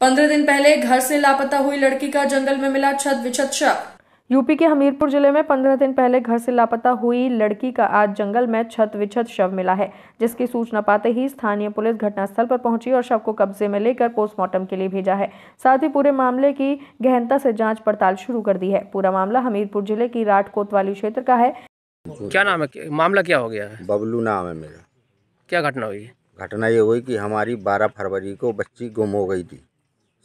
पंद्रह दिन पहले घर से लापता हुई लड़की का जंगल में मिला छत विछत शव यूपी के हमीरपुर जिले में पंद्रह दिन पहले घर से लापता हुई लड़की का आज जंगल में छत विछत शव मिला है जिसकी सूचना पाते ही स्थानीय पुलिस घटनास्थल पर पहुंची और शव को कब्जे में लेकर पोस्टमार्टम के लिए भेजा है साथ ही पूरे मामले की गहनता से जांच पड़ताल शुरू कर दी है पूरा मामला हमीरपुर जिले की राट कोतवाली क्षेत्र का है क्या नाम है मामला क्या हो गया है बबलू नाम है मेरा क्या घटना हुई घटना ये हुई की हमारी बारह फरवरी को बच्ची गुम हो गयी थी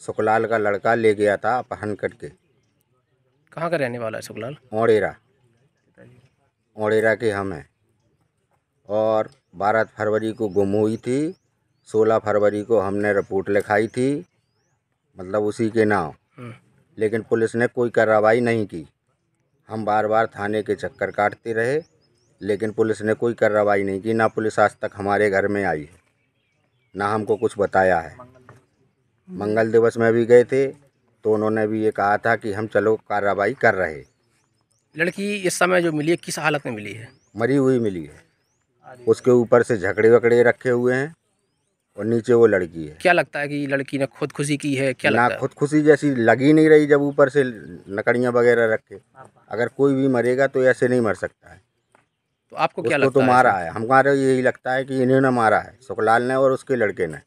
सुखलाल का लड़का ले गया था अपहन करके कहाँ का रहने वाला है सुखलाल ओड़ेरा ओड़ेरा के हम हैं और बारह फरवरी को गुम हुई थी सोलह फरवरी को हमने रिपोर्ट लिखाई थी मतलब उसी के नाम हम्म। लेकिन पुलिस ने कोई कार्रवाई नहीं की हम बार बार थाने के चक्कर काटते रहे लेकिन पुलिस ने कोई कार्रवाई नहीं की ना पुलिस आज तक हमारे घर में आई है ना हमको कुछ बताया है मंगल दिवस में भी गए थे तो उन्होंने भी ये कहा था कि हम चलो कार्रवाई कर रहे लड़की इस समय जो मिली है किस हालत में मिली है मरी हुई मिली है उसके ऊपर से झगड़े वगड़े रखे हुए हैं और नीचे वो लड़की है क्या लगता है कि लड़की ने खुदकुशी की है क्या ना खुदकुशी जैसी लगी नहीं रही जब ऊपर से लकड़ियाँ वगैरह रखे अगर कोई भी मरेगा तो ऐसे नहीं मर सकता है तो आपको क्या तो लगता तो मारा है हमारे यही लगता है कि इन्होंने मारा है सुखलाल ने और उसके लड़के ने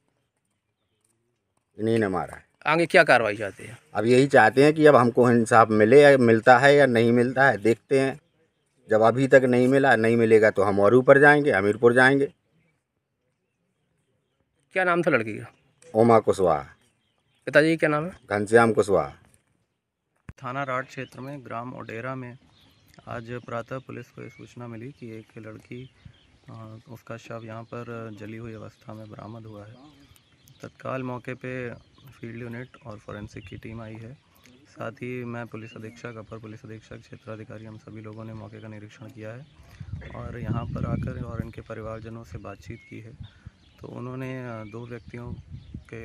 इन्हीं ने मारा है आगे क्या कार्रवाई चाहते हैं अब यही चाहते हैं कि अब हमको इंसाफ मिले या मिलता है या नहीं मिलता है देखते हैं जब अभी तक नहीं मिला नहीं मिलेगा तो हम और ऊपर जाएंगे हमीरपुर जाएंगे क्या नाम था लड़की का ओमा कुशवाहा पिताजी क्या नाम है घनश्याम कुशवाहा थाना राट क्षेत्र में ग्राम ओडेरा में आज प्रातः पुलिस को सूचना मिली कि एक लड़की उसका शव यहाँ पर जली हुई अवस्था में बरामद हुआ है तत्काल मौके पे फील्ड यूनिट और फॉरेंसिक की टीम आई है साथ ही मैं पुलिस अधीक्षक अपर पुलिस अधीक्षक क्षेत्राधिकारी हम सभी लोगों ने मौके का निरीक्षण किया है और यहाँ पर आकर और इनके परिवारजनों से बातचीत की है तो उन्होंने दो व्यक्तियों के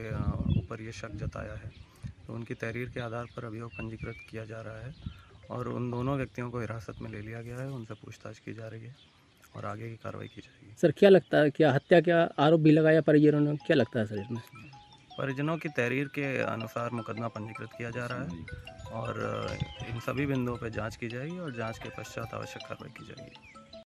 ऊपर ये शक जताया है तो उनकी तहरीर के आधार पर अभियोग पंजीकृत किया जा रहा है और उन दोनों व्यक्तियों को हिरासत में ले लिया गया है उनसे पूछताछ की जा रही है और आगे की कार्रवाई की जाएगी सर क्या लगता है क्या हत्या क्या आरोप भी लगाया परिजनों ने क्या लगता है सर इसमें परिजनों की तहरीर के अनुसार मुकदमा पंजीकृत किया जा रहा है और इन सभी बिंदुओं पर जांच की जाएगी और जांच के पश्चात आवश्यक कार्रवाई की जाएगी